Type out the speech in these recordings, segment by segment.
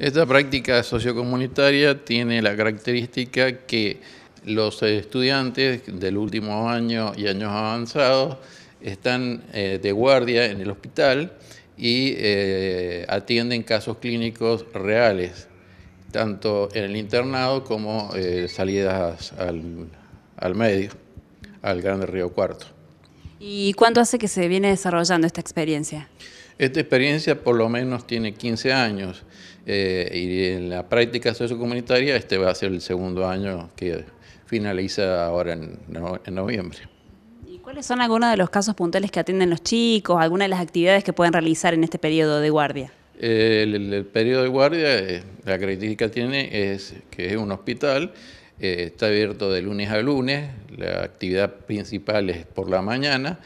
Esta práctica sociocomunitaria tiene la característica que los estudiantes del último año y años avanzados están eh, de guardia en el hospital y eh, atienden casos clínicos reales, tanto en el internado como eh, salidas al, al medio, al Gran Río Cuarto. ¿Y cuánto hace que se viene desarrollando esta experiencia? Esta experiencia por lo menos tiene 15 años eh, y en la práctica sociocomunitaria este va a ser el segundo año que finaliza ahora en, noviembre. ¿Y cuáles son algunos de los casos puntuales que atienden los chicos, algunas de las actividades que pueden realizar en este periodo de guardia? El, el, periodo de guardia, eh, la característica tiene es que es un hospital eh, está abierto de lunes a lunes, la actividad principal es por la mañana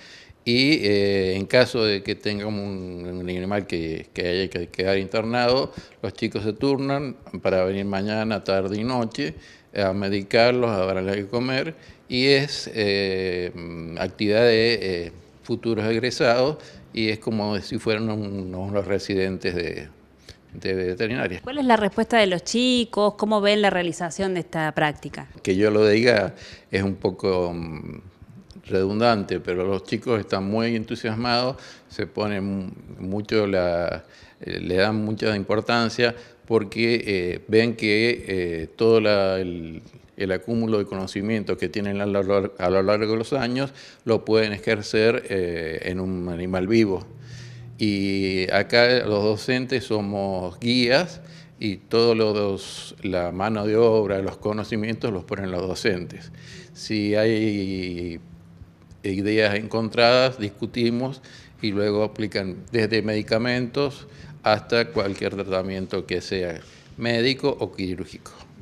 y eh, en caso de que tengamos un, animal que, haya que quedar internado, los chicos se turnan para venir mañana, tarde y noche a medicarlos, a darles de comer y es eh, actividad de futuros egresados y es como si fueran unos residentes de, ¿Cuál es la respuesta de los chicos? ¿Cómo ven la realización de esta práctica? Que yo lo diga es un poco mm, redundante, pero los chicos están muy entusiasmados, se ponen mucho eh, le dan mucha importancia porque eh, ven que eh, todo el, acúmulo de conocimientos que tienen a lo, largo de los años lo pueden ejercer en un animal vivo. Y acá los docentes somos guías y todos los la mano de obra, los conocimientos los ponen los docentes. Si hay ideas encontradas, discutimos y luego aplican desde medicamentos hasta cualquier tratamiento que sea médico o quirúrgico.